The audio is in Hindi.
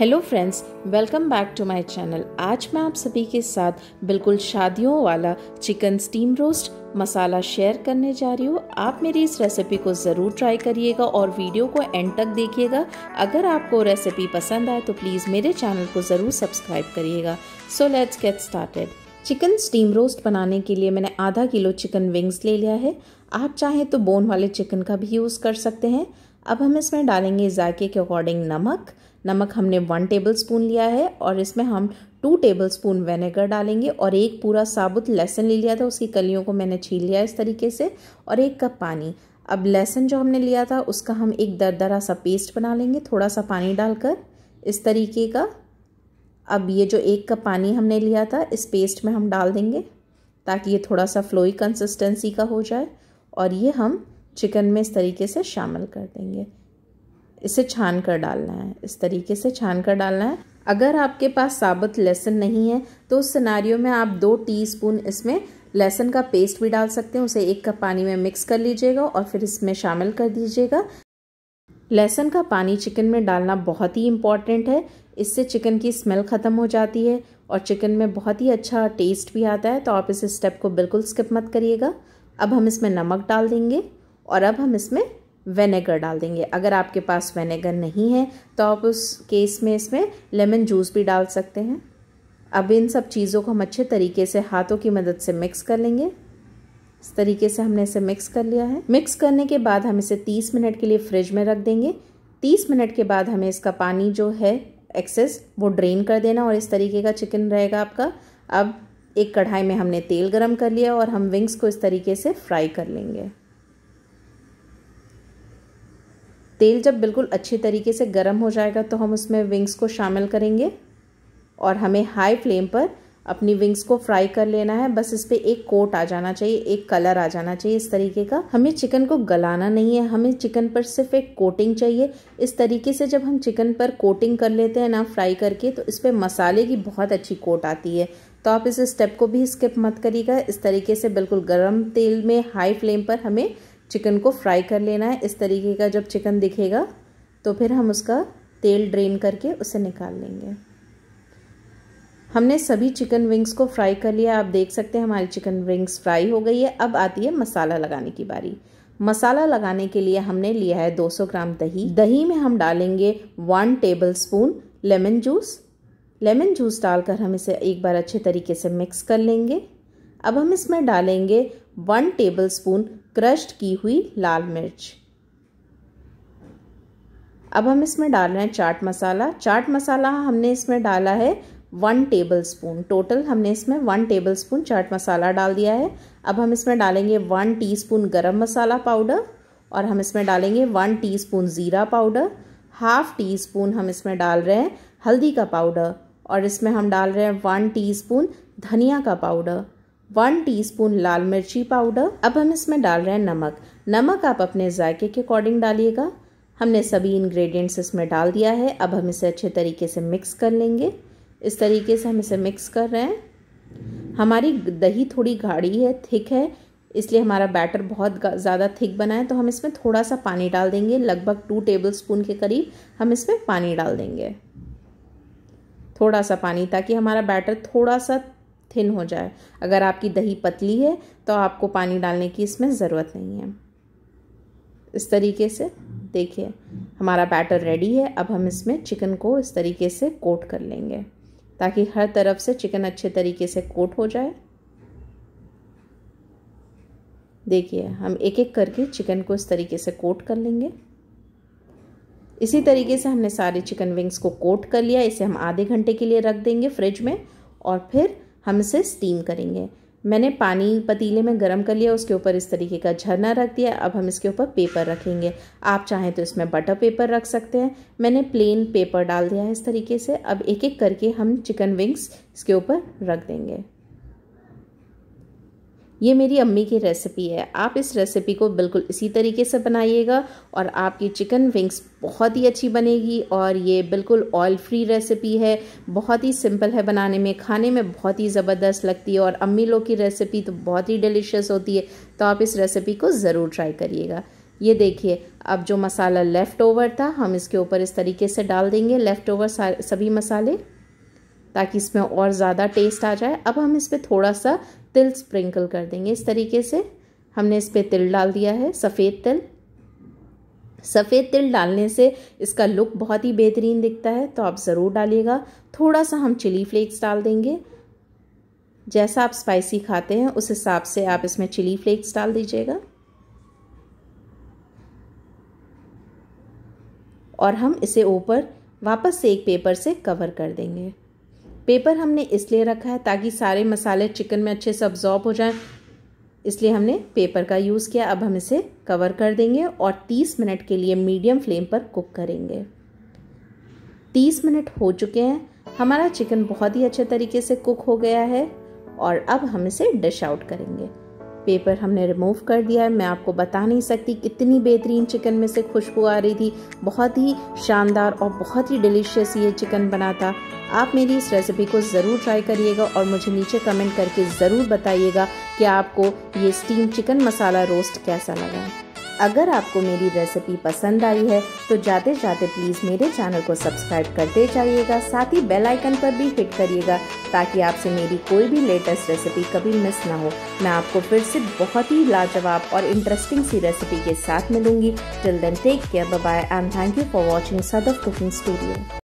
hello friends welcome back to my channel आज मैं आप सभी के साथ बिल्कुल शादियों वाला chicken steam roast masala share करने जा रही हूँ आप मेरी इस रेसिपी को ज़रूर ट्राई करिएगा और वीडियो को एंड तक देखिएगा अगर आपको रेसिपी पसंद आए तो प्लीज़ मेरे चैनल को ज़रूर सब्सक्राइब करिएगा so let's get started chicken steam roast बनाने के लिए मैंने आधा किलो चिकन विंग्स ले लिया है आप चाहें तो बोन वाले चिकन का भी यूज़ कर सकते हैं अब हम इसमें डालेंगे जायके के अकॉर्डिंग नमक नमक हमने वन टेबल स्पून लिया है और इसमें हम टू टेबल स्पून वेनेगर डालेंगे और एक पूरा साबुत लहसुन ले लिया था उसकी कलियों को मैंने छील लिया इस तरीके से और एक कप पानी अब लहसुन जो हमने लिया था उसका हम एक दरदरा सा पेस्ट बना लेंगे थोड़ा सा पानी डालकर इस तरीके का अब ये जो एक कप पानी हमने लिया था इस पेस्ट में हम डाल देंगे ताकि ये थोड़ा सा फ्लोई कंसिस्टेंसी का हो जाए और ये हम चिकन में इस तरीके से शामिल कर देंगे इसे छान कर डालना है इस तरीके से छान कर डालना है अगर आपके पास साबुत लहसुन नहीं है तो उस सिनारी में आप दो टीस्पून इसमें लहसुन का पेस्ट भी डाल सकते हैं उसे एक कप पानी में मिक्स कर लीजिएगा और फिर इसमें शामिल कर दीजिएगा लहसुन का पानी चिकन में डालना बहुत ही इम्पॉर्टेंट है इससे चिकन की स्मेल ख़त्म हो जाती है और चिकन में बहुत ही अच्छा टेस्ट भी आता है तो आप इस स्टेप को बिल्कुल स्किप मत करिएगा अब हम इसमें नमक डाल देंगे और अब हम इसमें वेनेगर डाल देंगे अगर आपके पास वेनेगर नहीं है तो आप उस केस में इसमें लेमन जूस भी डाल सकते हैं अब इन सब चीज़ों को हम अच्छे तरीके से हाथों की मदद से मिक्स कर लेंगे इस तरीके से हमने इसे मिक्स कर लिया है मिक्स करने के बाद हम इसे 30 मिनट के लिए फ्रिज में रख देंगे 30 मिनट के बाद हमें इसका पानी जो है एक्सेस वो ड्रेन कर देना और इस तरीके का चिकन रहेगा आपका अब एक कढ़ाई में हमने तेल गरम कर लिया और हम विंग्स को इस तरीके से फ्राई कर लेंगे तेल जब बिल्कुल अच्छी तरीके से गर्म हो जाएगा तो हम उसमें विंग्स को शामिल करेंगे और हमें हाई फ्लेम पर अपनी विंग्स को फ्राई कर लेना है बस इस पर एक कोट आ जाना चाहिए एक कलर आ जाना चाहिए इस तरीके का हमें चिकन को गलाना नहीं है हमें चिकन पर सिर्फ एक कोटिंग चाहिए इस तरीके से जब हम चिकन पर कोटिंग कर लेते हैं ना फ्राई करके तो इस पर मसाले की बहुत अच्छी कोट आती है तो आप इस स्टेप को भी स्किप मत करिएगा इस तरीके से बिल्कुल गर्म तेल में हाई फ्लेम पर हमें चिकन को फ्राई कर लेना है इस तरीके का जब चिकन दिखेगा तो फिर हम उसका तेल ड्रेन करके उसे निकाल लेंगे हमने सभी चिकन विंग्स को फ्राई कर लिया आप देख सकते हैं हमारी चिकन विंग्स फ्राई हो गई है अब आती है मसाला लगाने की बारी मसाला लगाने के लिए हमने लिया है 200 ग्राम दही दही में हम डालेंगे one tablespoon lemon juice lemon juice डालकर हम इसे एक बार अच्छे तरीके से मिक्स कर लेंगे अब हम इसमें डालेंगे वन टेबलस्पून क्रश्ड की हुई लाल मिर्च अब हम इसमें डाल रहे हैं चाट मसाला चाट मसाला हमने इसमें डाला है वन टेबल स्पून टोटल हमने इसमें one tablespoon chaat masala डाल दिया है अब हम इसमें डालेंगे वन टीस्पून गरम मसाला पाउडर और हम इसमें डालेंगे वन टीस्पून ज़ीरा पाउडर हाफ टी स्पून हम इसमें डाल रहे हैं हल्दी का पाउडर और इसमें हम डाल रहे हैं वन स्पून धनिया का पाउडर वन टीस्पून लाल मिर्ची पाउडर अब हम इसमें डाल रहे हैं नमक नमक आप अपने जायके के अकॉर्डिंग डालिएगा हमने सभी इंग्रेडिएंट्स इसमें डाल दिया है अब हम इसे अच्छे तरीके से मिक्स कर लेंगे इस तरीके से हम इसे मिक्स कर रहे हैं हमारी दही थोड़ी गाढ़ी है थिक है इसलिए हमारा बैटर बहुत ज़्यादा थिक बना है तो हम इसमें थोड़ा सा पानी डाल देंगे लगभग टू टेबल स्पून के करीब हम इसमें पानी डाल देंगे थोड़ा सा पानी ताकि हमारा बैटर थोड़ा सा थिन हो जाए अगर आपकी दही पतली है तो आपको पानी डालने की इसमें ज़रूरत नहीं है इस तरीके से देखिए हमारा बैटर रेडी है अब हम इसमें चिकन को इस तरीके से कोट कर लेंगे ताकि हर तरफ से चिकन अच्छे तरीके से कोट हो जाए देखिए हम एक एक करके चिकन को इस तरीके से कोट कर लेंगे इसी तरीके से हमने सारे चिकन विंग्स को कोट कर लिया इसे हम आधे घंटे के लिए रख देंगे फ्रिज में और फिर हम इसे स्टीम करेंगे मैंने पानी पतीले में गर्म कर लिया उसके ऊपर इस तरीके का झरना रख दिया अब हम इसके ऊपर पेपर रखेंगे आप चाहें तो इसमें बटर पेपर रख सकते हैं मैंने प्लेन पेपर डाल दिया है इस तरीके से अब एक एक करके हम चिकन विंग्स इसके ऊपर रख देंगे ये मेरी अम्मी की रेसिपी है आप इस रेसिपी को बिल्कुल इसी तरीके से बनाइएगा और आपकी चिकन विंग्स बहुत ही अच्छी बनेगी और ये बिल्कुल ऑयल फ्री रेसिपी है बहुत ही सिंपल है बनाने में खाने में बहुत ही ज़बरदस्त लगती है और अम्मी लोग की रेसिपी तो बहुत ही डिलिशियस होती है तो आप इस रेसिपी को ज़रूर ट्राई करिएगा ये देखिए अब जो मसाला लेफ़्ट ओवर था हम इसके ऊपर इस तरीके से डाल देंगे लेफ़्ट ओवर सभी मसाले ताकि इसमें और ज़्यादा टेस्ट आ जाए अब हम इस पर थोड़ा सा तिल स्प्रिंकल कर देंगे इस तरीके से हमने इस पर तिल डाल दिया है सफ़ेद तिल सफ़ेद तिल डालने से इसका लुक बहुत ही बेहतरीन दिखता है तो आप ज़रूर डालिएगा थोड़ा सा हम चिली फ्लेक्स डाल देंगे जैसा आप स्पाइसी खाते हैं उस हिसाब से आप इसमें चिली फ्लेक्स डाल दीजिएगा और हम इसे ऊपर वापस से एक पेपर से कवर कर देंगे पेपर हमने इसलिए रखा है ताकि सारे मसाले चिकन में अच्छे से अब्जॉर्ब हो जाएं इसलिए हमने पेपर का यूज़ किया अब हम इसे कवर कर देंगे और 30 मिनट के लिए मीडियम फ्लेम पर कुक करेंगे 30 मिनट हो चुके हैं हमारा चिकन बहुत ही अच्छे तरीके से कुक हो गया है और अब हम इसे डिश आउट करेंगे पेपर हमने रिमूव कर दिया है मैं आपको बता नहीं सकती कितनी बेहतरीन चिकन में से खुशबू आ रही थी बहुत ही शानदार और बहुत ही डिलीशियस ये चिकन बना था आप मेरी इस रेसिपी को ज़रूर ट्राई करिएगा और मुझे नीचे कमेंट करके ज़रूर बताइएगा कि आपको ये स्टीम चिकन मसाला रोस्ट कैसा लगा अगर आपको मेरी रेसिपी पसंद आई है तो जाते जाते प्लीज़ मेरे चैनल को सब्सक्राइब करते जाइएगा साथ ही बेल आइकन पर भी हिट करिएगा ताकि आपसे मेरी कोई भी लेटेस्ट रेसिपी कभी मिस ना हो मैं आपको फिर से बहुत ही लाजवाब और इंटरेस्टिंग सी रेसिपी के साथ मिलूंगी till then take care bye and thank you for watching Sadaf cooking studio